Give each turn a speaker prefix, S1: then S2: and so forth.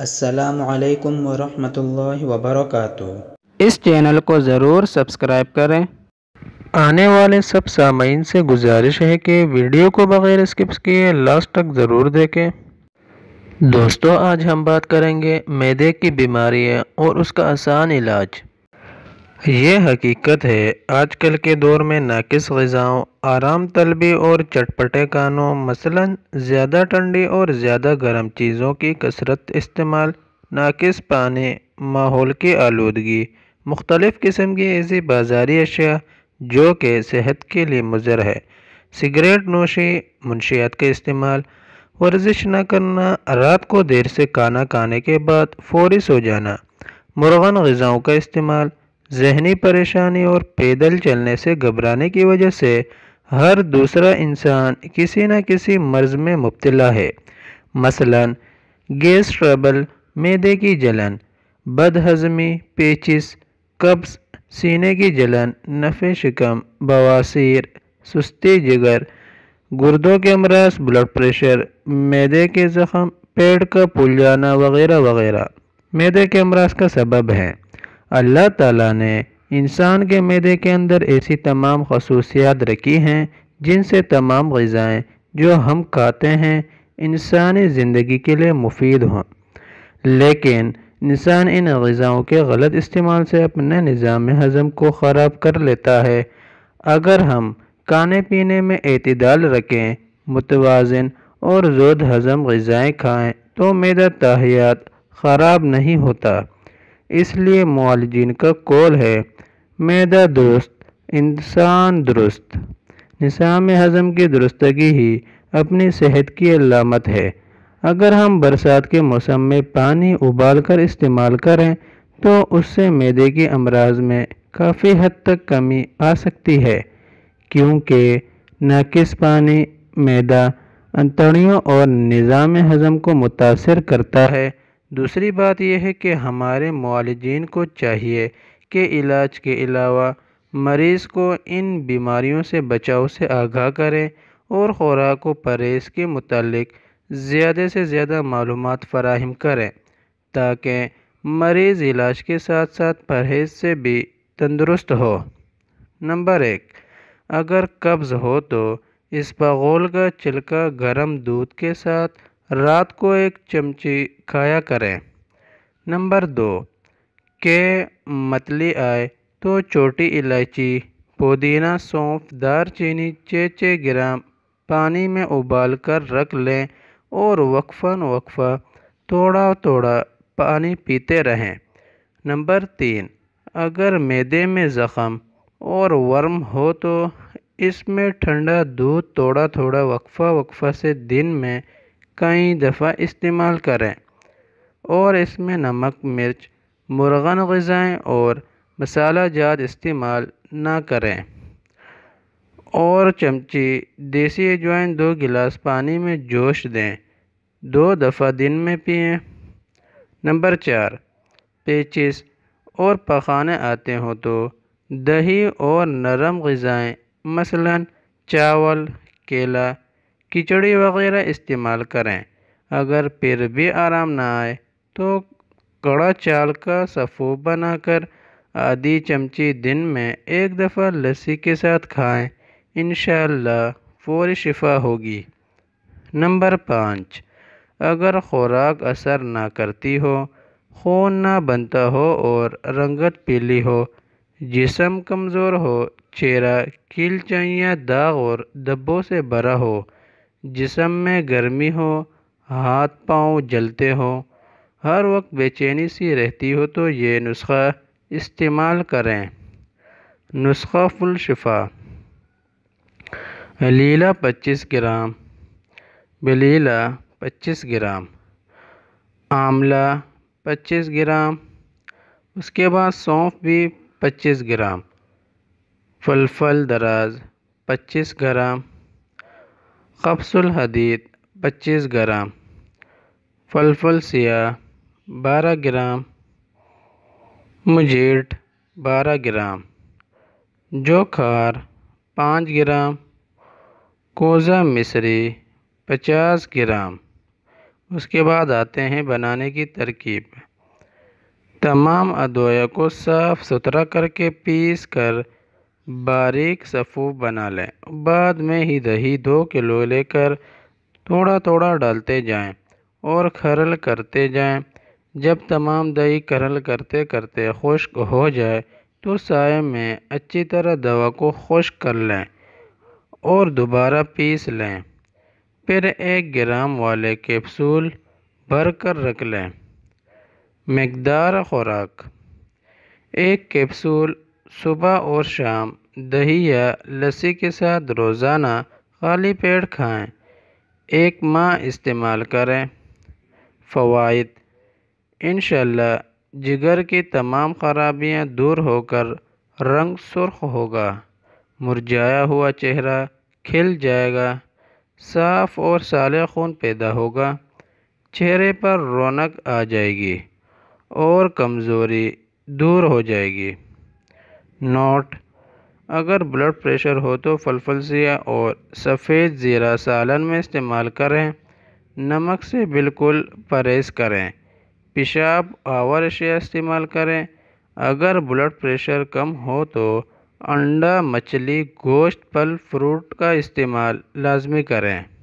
S1: असलकम वरहमल वबरक इस चैनल को ज़रूर सब्सक्राइब करें आने वाले सब सामीन से गुजारिश है कि वीडियो को बग़ैर स्किप्स किए लास्ट तक ज़रूर देखें दोस्तों आज हम बात करेंगे मैदे की बीमारियाँ और उसका आसान इलाज ये हकीकत है आजकल के दौर में नाकिस गज़ाओं आराम तलबी और चटपटे कानों मसलन ज़्यादा ठंडी और ज़्यादा गर्म चीज़ों की कसरत इस्तेमाल नाकिस पानी माहौल की आलूदगी मुख्तलफ़ किस्म की ऐसी बाजारी अशिया जो कि सेहत के लिए मुजर है सिगरेट नोशी मुंशियात का इस्तेमाल वर्जिश न करना रात को देर से खाना खाने के बाद फौरी सो जाना मुर्गन गज़ाओं का इस्तेमाल जहनी परेशानी और पैदल चलने से घबराने की वजह से हर दूसरा इंसान किसी न किसी मर्ज में मुब्तला है मसलन गैस ट्रबल मैदे की जलन बद हजमी पेचिस कब्ज सीने की जलन नफ़े शिकम बवासीर सुस्ती जिगर गुर्दों के अमराज ब्लड प्रेशर मैदे के ज़ख्म पेट का पुल जाना वगैरह वगैरह मैदे के अमराज का सबब है अल्लाह ताला ने इंसान के मैदे के अंदर ऐसी तमाम खसूसियात रखी हैं जिनसे तमाम गज़ाएँ जो हम खाते हैं इंसानी ज़िंदगी के लिए मुफीद हों लेकिन इंसान इन गज़ाओं के गलत इस्तेमाल से अपने निज़ाम हज़म को ख़राब कर लेता है अगर हम खाने पीने में अतदाल रखें मुतवाजन और जोद हज़म गज़ाएँ खाएँ तो मेरा ताहियात ख़राब नहीं होता इसलिए मालजिन का कौल है मैदा दोस्त इंसान दुरुस्त निसाम हज़म की दुरुस्तगी ही अपनी सेहत की अलामत है अगर हम बरसात के मौसम में पानी उबाल कर इस्तेमाल करें तो उससे मैदे के अमराज में काफ़ी हद तक कमी आ सकती है क्योंकि नाकिस पानी मैदा अंतड़ियों और निज़ाम हज़म को मुतासर करता है दूसरी बात यह है कि हमारे मालजीन को चाहिए कि इलाज के अलावा मरीज़ को इन बीमारियों से बचाव से आगाह करें और ख़ुराक व परहेज़ के मतलब ज़्यादा से ज़्यादा मालूम फ़राहम करें ताकि मरीज़ इलाज के साथ साथ परहेज़ से भी तंदुरुस्त हो नंबर एक अगर कब्ज़ हो तो इस पगोल का छिलका गर्म दूध के साथ रात को एक चमची खाया करें नंबर दो के मतली आए तो छोटी इलायची पुदीना सौंफ दारचीनी छः ग्राम पानी में उबाल कर रख लें और वक्फन वक्फा थोड़ा थोड़ा पानी पीते रहें नंबर तीन अगर मैदे में ज़ख़म और वर्म हो तो इसमें ठंडा दूध थोड़ा थोड़ा वक्फा वक्फा से दिन में कई दफ़ा इस्तेमाल करें और इसमें नमक मिर्च मुर्गन गज़ाएँ और मसाला जात इस्तेमाल ना करें और चमची देसी अजवाइन दो गिलास पानी में जोश दें दो दफ़ा दिन में पिए नंबर चार पेचिस और पखाने आते हों तो दही और नरम गज़ाएँ मसलन चावल केला कीचड़ी वगैरह इस्तेमाल करें अगर फिर भी आराम ना आए तो कड़ा चाल का सफ़ो बनाकर आधी चमची दिन में एक दफ़ा लस्सी के साथ खाएं इन फौरी शिफा होगी नंबर पाँच अगर ख़ुराक असर ना करती हो खून ना बनता हो और रंगत पीली हो जिसम कमज़ोर हो चेहरा कील दाग और दब्बों से भरा हो जिसम में गर्मी हो हाथ पाँव जलते हो हर वक्त बेचैनी सी रहती हो तो ये नुस्खा इस्तेमाल करें नुस्खा फुल शिफा लीला 25 ग्राम बलीला 25 ग्राम आमला 25 ग्राम उसके बाद सौंफ भी 25 ग्राम फलफल दराज 25 ग्राम कप्सुल हदीद पच्चीस ग्राम फलफल सिया बारह ग्राम मुजेट बारह ग्राम जोखार पाँच ग्राम कोज़ा मिसरी पचास ग्राम उसके बाद आते हैं बनाने की तरकीब तमाम अदोया को साफ़ सुथरा करके पीस कर बारीक सफ़ू बना लें बाद में ही दही दो किलो लेकर थोड़ा थोड़ा डालते जाएं और खरल करते जाएं जब तमाम दही खरल करते करते खुश्क हो जाए तो साय में अच्छी तरह दवा को खुश्क कर लें और दोबारा पीस लें फिर एक ग्राम वाले कैप्सूल भर कर रख लें मकदार खुराक एक कैप्सूल सुबह और शाम दही या लस्सी के साथ रोज़ाना खाली पेट खाएं एक माह इस्तेमाल करें फ़वाद इन जिगर की तमाम खराबियाँ दूर होकर रंग सुर्ख होगा मुरझाया हुआ चेहरा खिल जाएगा साफ़ और साले खून पैदा होगा चेहरे पर रौनक आ जाएगी और कमज़ोरी दूर हो जाएगी नोट अगर ब्लड प्रेशर हो तो फलफल ज़िया और सफ़ेद ज़ीरा सालन में इस्तेमाल करें नमक से बिल्कुल परहेज़ करें पेशाब आवर अशिया इस्तेमाल करें अगर ब्लड प्रेशर कम हो तो अंडा मछली गोश्त फल फ्रूट का इस्तेमाल लाजमी करें